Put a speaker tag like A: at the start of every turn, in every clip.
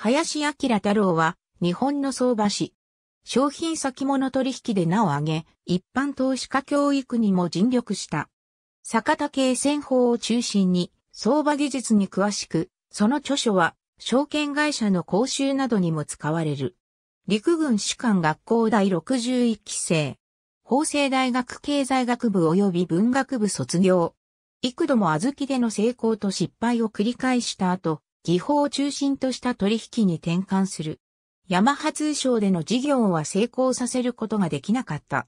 A: 林明太郎は、日本の相場師。商品先物取引で名を挙げ、一般投資家教育にも尽力した。坂田系戦法を中心に、相場技術に詳しく、その著書は、証券会社の講習などにも使われる。陸軍士官学校第61期生。法政大学経済学部及び文学部卒業。幾度も小豆での成功と失敗を繰り返した後、技法を中心とした取引に転換する。ヤマハ通商での事業は成功させることができなかった。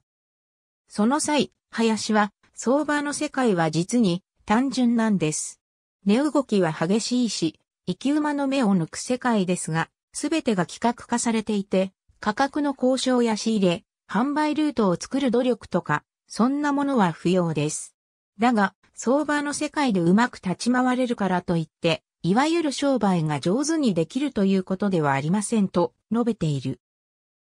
A: その際、林は、相場の世界は実に単純なんです。値動きは激しいし、生き馬の目を抜く世界ですが、すべてが規格化されていて、価格の交渉や仕入れ、販売ルートを作る努力とか、そんなものは不要です。だが、相場の世界でうまく立ち回れるからといって、いわゆる商売が上手にできるということではありませんと述べている。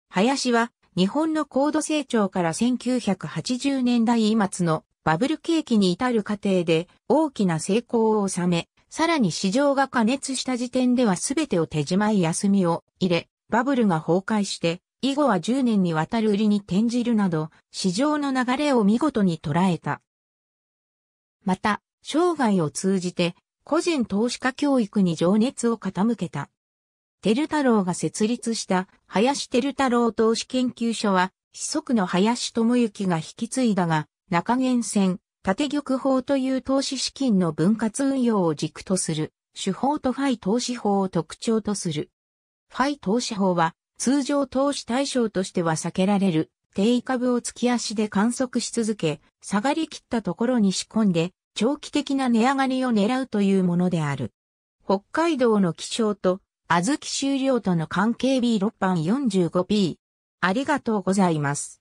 A: 林は日本の高度成長から1980年代末のバブル景気に至る過程で大きな成功を収め、さらに市場が加熱した時点では全てを手じまい休みを入れ、バブルが崩壊して以後は10年にわたる売りに転じるなど、市場の流れを見事に捉えた。また、生涯を通じて個人投資家教育に情熱を傾けた。テル太郎が設立した林テル太郎投資研究所は、子息の林智之が引き継いだが、中原線、縦玉法という投資資金の分割運用を軸とする、手法とファイ投資法を特徴とする。ファイ投資法は、通常投資対象としては避けられる、定位株を突き足で観測し続け、下がりきったところに仕込んで、長期的な値上がりを狙うというものである。北海道の気象と、小豆終了との関係 B6 番 45P。ありがとうございます。